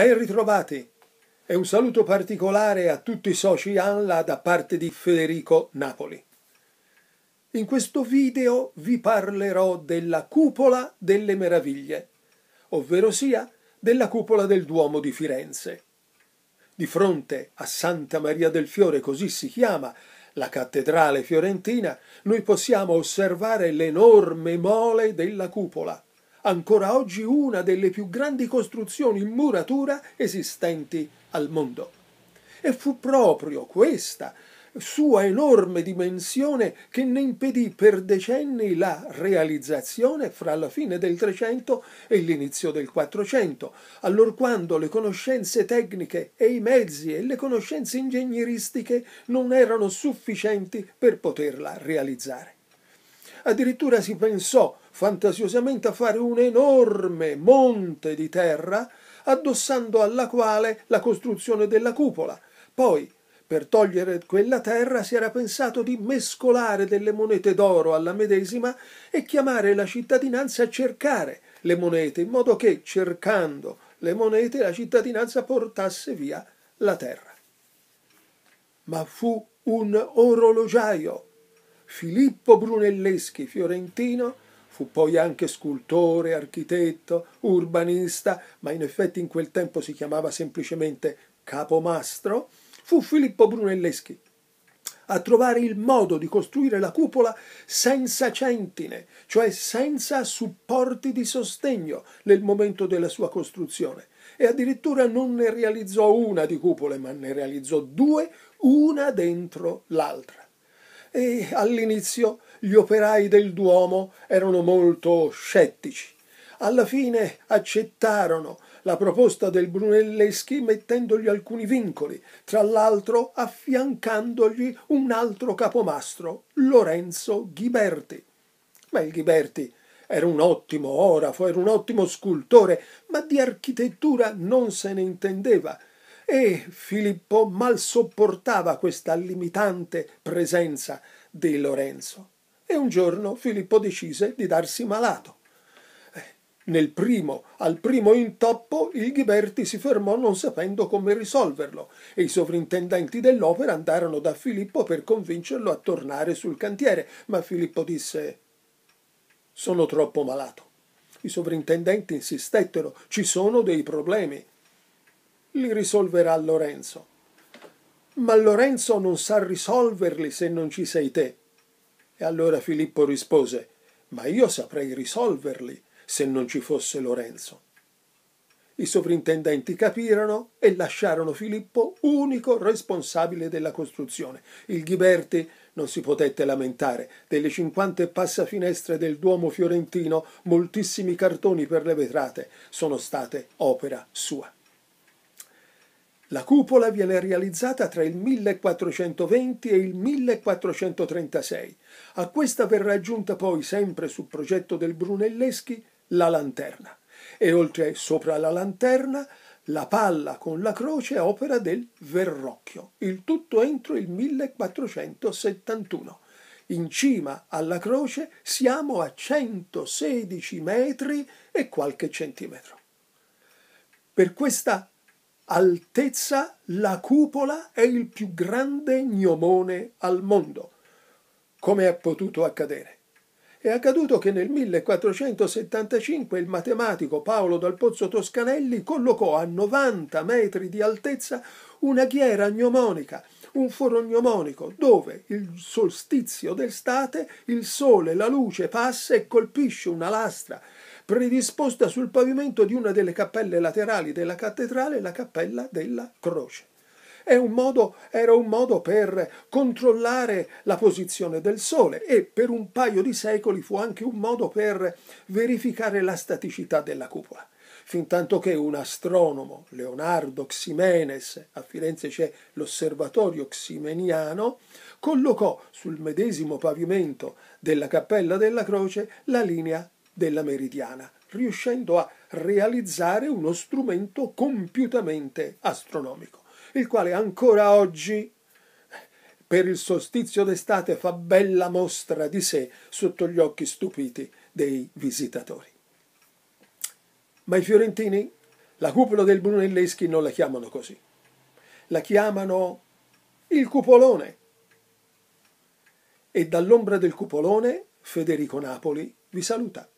Ben ritrovati e un saluto particolare a tutti i soci ANLA da parte di Federico Napoli. In questo video vi parlerò della Cupola delle Meraviglie, ovvero sia della Cupola del Duomo di Firenze. Di fronte a Santa Maria del Fiore, così si chiama, la cattedrale fiorentina, noi possiamo osservare l'enorme mole della cupola ancora oggi una delle più grandi costruzioni in muratura esistenti al mondo. E fu proprio questa sua enorme dimensione che ne impedì per decenni la realizzazione fra la fine del Trecento e l'inizio del Quattrocento, allorquando le conoscenze tecniche e i mezzi e le conoscenze ingegneristiche non erano sufficienti per poterla realizzare. Addirittura si pensò fantasiosamente a fare un enorme monte di terra, addossando alla quale la costruzione della cupola. Poi, per togliere quella terra, si era pensato di mescolare delle monete d'oro alla medesima e chiamare la cittadinanza a cercare le monete, in modo che, cercando le monete, la cittadinanza portasse via la terra. Ma fu un orologiaio, Filippo Brunelleschi, fiorentino, Fu poi anche scultore, architetto, urbanista, ma in effetti in quel tempo si chiamava semplicemente capomastro, fu Filippo Brunelleschi a trovare il modo di costruire la cupola senza centine, cioè senza supporti di sostegno nel momento della sua costruzione. E addirittura non ne realizzò una di cupole, ma ne realizzò due, una dentro l'altra e all'inizio gli operai del Duomo erano molto scettici. Alla fine accettarono la proposta del Brunelleschi mettendogli alcuni vincoli, tra l'altro affiancandogli un altro capomastro, Lorenzo Ghiberti. Ma il Ghiberti era un ottimo orafo, era un ottimo scultore, ma di architettura non se ne intendeva e Filippo mal sopportava questa limitante presenza di Lorenzo. E un giorno Filippo decise di darsi malato. Eh, nel primo, al primo intoppo, il Ghiberti si fermò non sapendo come risolverlo e i sovrintendenti dell'opera andarono da Filippo per convincerlo a tornare sul cantiere, ma Filippo disse sono troppo malato. I sovrintendenti insistettero, ci sono dei problemi li risolverà Lorenzo. Ma Lorenzo non sa risolverli se non ci sei te. E allora Filippo rispose, ma io saprei risolverli se non ci fosse Lorenzo. I sovrintendenti capirono e lasciarono Filippo unico responsabile della costruzione. Il Ghiberti non si potette lamentare. Delle cinquanta passafinestre del Duomo fiorentino, moltissimi cartoni per le vetrate sono state opera sua. La cupola viene realizzata tra il 1420 e il 1436. A questa verrà aggiunta poi, sempre su progetto del Brunelleschi, la lanterna. E oltre sopra la lanterna, la palla con la croce opera del Verrocchio, il tutto entro il 1471. In cima alla croce siamo a 116 metri e qualche centimetro. Per questa altezza la cupola è il più grande gnomone al mondo. Come è potuto accadere? È accaduto che nel 1475 il matematico Paolo dal Pozzo Toscanelli collocò a 90 metri di altezza una ghiera gnomonica, un foro gnomonico, dove il solstizio d'estate il sole, la luce passa e colpisce una lastra predisposta sul pavimento di una delle cappelle laterali della cattedrale, la cappella della croce. Un modo, era un modo per controllare la posizione del Sole e per un paio di secoli fu anche un modo per verificare la staticità della cupola. Fintanto che un astronomo, Leonardo Ximenes, a Firenze c'è l'osservatorio ximeniano, collocò sul medesimo pavimento della Cappella della Croce la linea della meridiana, riuscendo a realizzare uno strumento compiutamente astronomico, il quale ancora oggi per il solstizio d'estate fa bella mostra di sé sotto gli occhi stupiti dei visitatori. Ma i fiorentini la cupola del Brunelleschi non la chiamano così, la chiamano il cupolone. E dall'ombra del cupolone Federico Napoli vi saluta.